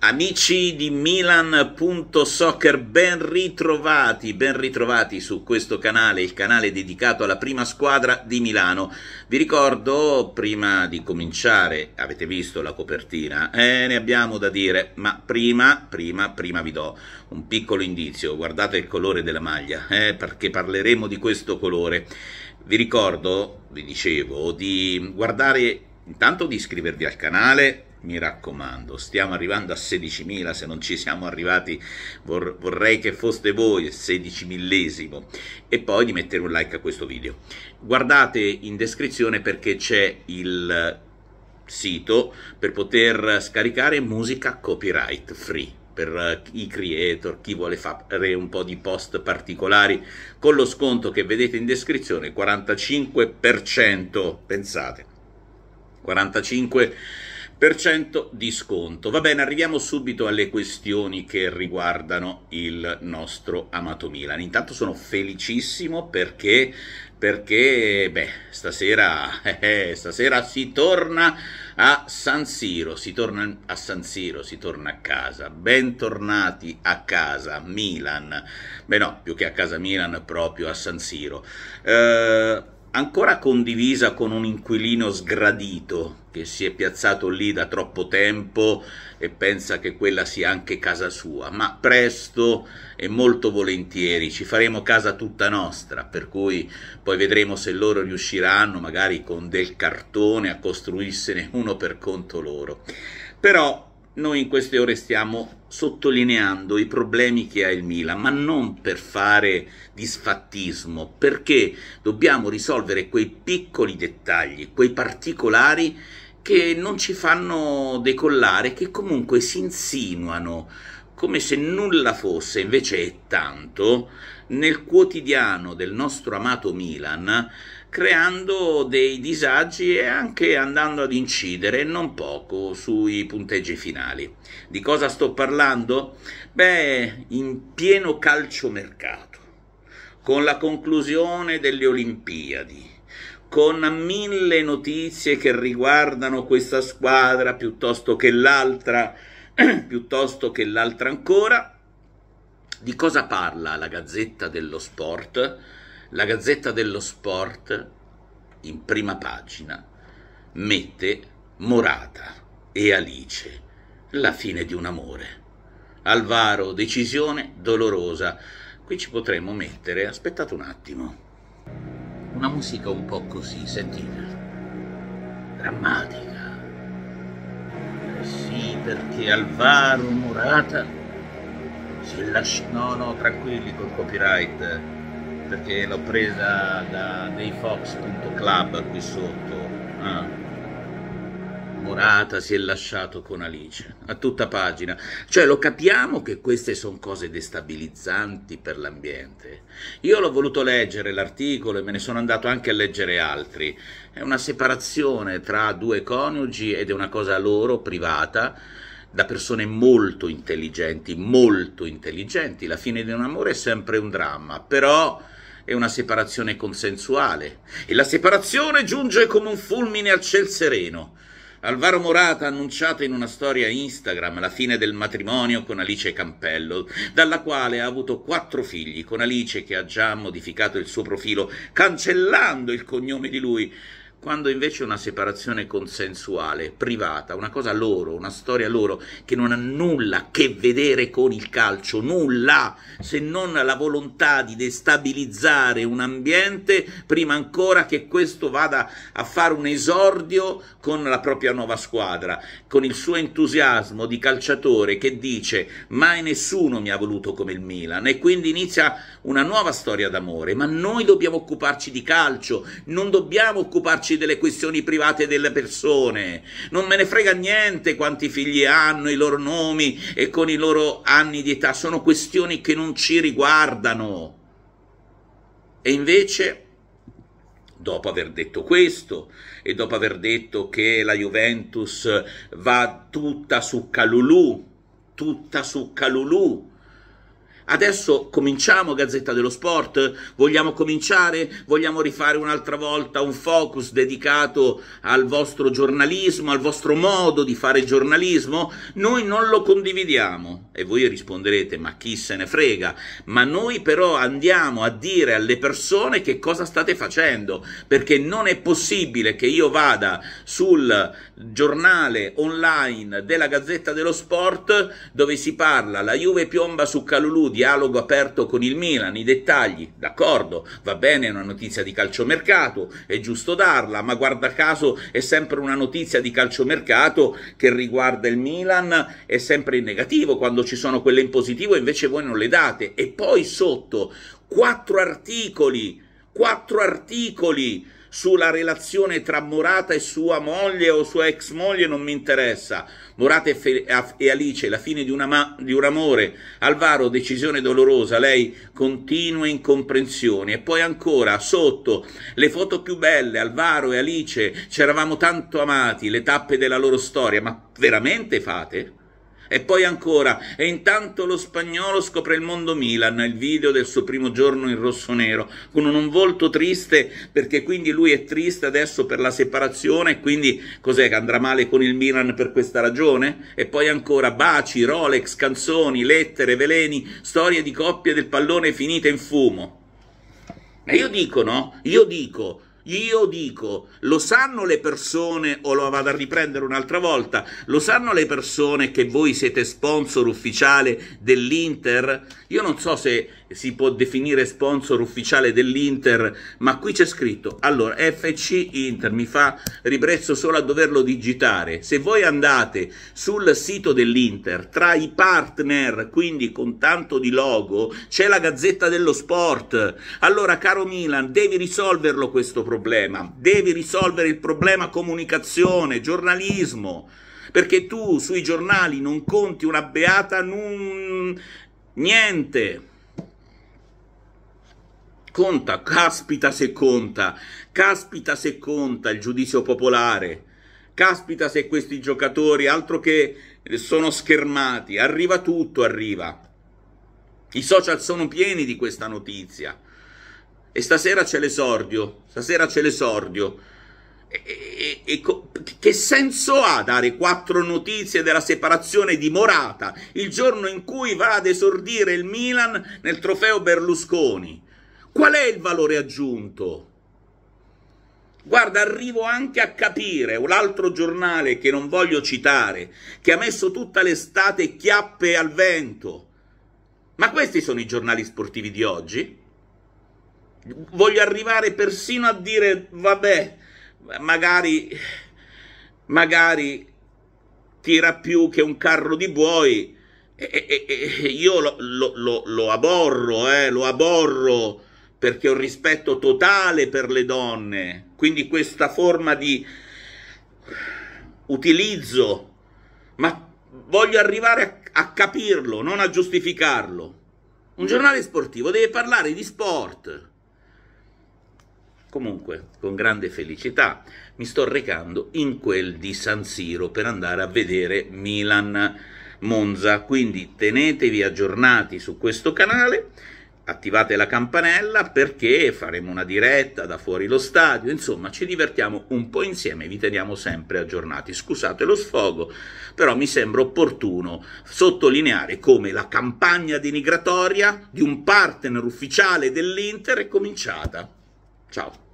Amici di Milan.soccer, ben ritrovati, ben ritrovati su questo canale, il canale dedicato alla prima squadra di Milano. Vi ricordo, prima di cominciare, avete visto la copertina, eh, ne abbiamo da dire, ma prima, prima, prima vi do un piccolo indizio, guardate il colore della maglia, eh, perché parleremo di questo colore. Vi ricordo, vi dicevo, di guardare, intanto di iscrivervi al canale, mi raccomando, stiamo arrivando a 16.000, se non ci siamo arrivati vor vorrei che foste voi, 16 millesimo, e poi di mettere un like a questo video. Guardate in descrizione perché c'è il sito per poter scaricare musica copyright free per eh, i creator, chi vuole fare un po' di post particolari, con lo sconto che vedete in descrizione, 45%, pensate, 45% 20% di sconto. Va bene, arriviamo subito alle questioni che riguardano il nostro amato Milan. Intanto sono felicissimo perché, perché beh, stasera, eh, eh, stasera si torna a San Siro, si torna a San Siro, si torna a casa. Bentornati a casa Milan. Beh no, più che a casa Milan, proprio a San Siro. Eh, ancora condivisa con un inquilino sgradito che si è piazzato lì da troppo tempo e pensa che quella sia anche casa sua, ma presto e molto volentieri ci faremo casa tutta nostra, per cui poi vedremo se loro riusciranno magari con del cartone a costruirsene uno per conto loro. Però noi in queste ore stiamo sottolineando i problemi che ha il Milan, ma non per fare disfattismo, perché dobbiamo risolvere quei piccoli dettagli, quei particolari che non ci fanno decollare, che comunque si insinuano come se nulla fosse, invece è tanto, nel quotidiano del nostro amato Milan creando dei disagi e anche andando ad incidere non poco sui punteggi finali. Di cosa sto parlando? Beh, in pieno calciomercato, con la conclusione delle Olimpiadi, con mille notizie che riguardano questa squadra piuttosto che l'altra, piuttosto che l'altra ancora. Di cosa parla la Gazzetta dello Sport? La Gazzetta dello Sport, in prima pagina, mette Morata e Alice, la fine di un amore. Alvaro, decisione dolorosa. Qui ci potremmo mettere, aspettate un attimo, una musica un po' così, sentite, drammatica. Eh sì, perché Alvaro Morata si lascia... No, no, tranquilli col copyright perché l'ho presa da deifox.club qui sotto. Ah. Morata si è lasciato con Alice, a tutta pagina. Cioè lo capiamo che queste sono cose destabilizzanti per l'ambiente. Io l'ho voluto leggere l'articolo e me ne sono andato anche a leggere altri. È una separazione tra due coniugi ed è una cosa loro privata da persone molto intelligenti, molto intelligenti. La fine di un amore è sempre un dramma, però è una separazione consensuale e la separazione giunge come un fulmine al ciel sereno. Alvaro Morata ha annunciato in una storia Instagram la fine del matrimonio con Alice Campello, dalla quale ha avuto quattro figli, con Alice che ha già modificato il suo profilo, cancellando il cognome di lui, quando invece è una separazione consensuale, privata, una cosa loro, una storia loro, che non ha nulla a che vedere con il calcio, nulla, se non la volontà di destabilizzare un ambiente prima ancora che questo vada a fare un esordio con la propria nuova squadra, con il suo entusiasmo di calciatore che dice mai nessuno mi ha voluto come il Milan e quindi inizia una nuova storia d'amore, ma noi dobbiamo occuparci di calcio, non dobbiamo occuparci occuparci delle questioni private delle persone. Non me ne frega niente quanti figli hanno, i loro nomi e con i loro anni di età. Sono questioni che non ci riguardano. E invece dopo aver detto questo e dopo aver detto che la Juventus va tutta su Calulù, tutta su Calulù, Adesso cominciamo Gazzetta dello Sport? Vogliamo cominciare? Vogliamo rifare un'altra volta un focus dedicato al vostro giornalismo, al vostro modo di fare giornalismo? Noi non lo condividiamo. E voi risponderete, ma chi se ne frega? Ma noi però andiamo a dire alle persone che cosa state facendo, perché non è possibile che io vada sul giornale online della Gazzetta dello Sport dove si parla la Juve piomba su Calulù, dialogo aperto con il Milan, i dettagli, d'accordo, va bene, è una notizia di calciomercato, è giusto darla, ma guarda caso è sempre una notizia di calciomercato che riguarda il Milan, è sempre in negativo quando ci sono quelle in positivo e invece voi non le date. E poi sotto quattro articoli, quattro articoli sulla relazione tra Morata e sua moglie o sua ex moglie non mi interessa. Morata e, e Alice, la fine di, di, un amore. Alvaro, decisione dolorosa, lei continue incomprensioni. E poi ancora, sotto, le foto più belle, Alvaro e Alice, c'eravamo tanto amati, le tappe della loro storia. Ma veramente fate? E poi ancora, e intanto lo spagnolo scopre il mondo Milan, il video del suo primo giorno in rosso-nero, con un volto triste, perché quindi lui è triste adesso per la separazione, e quindi cos'è che andrà male con il Milan per questa ragione? E poi ancora baci, Rolex, canzoni, lettere, veleni, storie di coppie del pallone finite in fumo. E io dico, no? Io dico, io dico, lo sanno le persone, o lo vado a riprendere un'altra volta, lo sanno le persone che voi siete sponsor ufficiale dell'Inter? Io non so se si può definire sponsor ufficiale dell'Inter, ma qui c'è scritto, allora, FC Inter, mi fa ribrezzo solo a doverlo digitare. Se voi andate sul sito dell'Inter, tra i partner, quindi con tanto di logo, c'è la Gazzetta dello Sport. Allora, caro Milan, devi risolverlo questo problema problema, devi risolvere il problema comunicazione, giornalismo, perché tu sui giornali non conti una beata nun... niente. Conta, caspita se conta, caspita se conta il giudizio popolare, caspita se questi giocatori, altro che eh, sono schermati, arriva tutto, arriva. I social sono pieni di questa notizia. E stasera c'è l'esordio, stasera c'è l'esordio. E, e, e, che senso ha dare quattro notizie della separazione di Morata il giorno in cui va ad esordire il Milan nel trofeo Berlusconi? Qual è il valore aggiunto? Guarda, arrivo anche a capire un altro giornale che non voglio citare, che ha messo tutta l'estate chiappe al vento. Ma questi sono i giornali sportivi di oggi? voglio arrivare persino a dire, vabbè, magari, magari tira più che un carro di buoi. E, e, e io lo, lo, lo, lo aborro, eh, lo aborro perché ho rispetto totale per le donne. Quindi questa forma di utilizzo, ma voglio arrivare a, a capirlo, non a giustificarlo. Un giornale sportivo deve parlare di sport. Comunque, con grande felicità, mi sto recando in quel di San Siro per andare a vedere Milan Monza. Quindi tenetevi aggiornati su questo canale, attivate la campanella perché faremo una diretta da fuori lo stadio, insomma ci divertiamo un po' insieme, e vi teniamo sempre aggiornati. Scusate lo sfogo, però mi sembra opportuno sottolineare come la campagna denigratoria di un partner ufficiale dell'Inter è cominciata. Chao.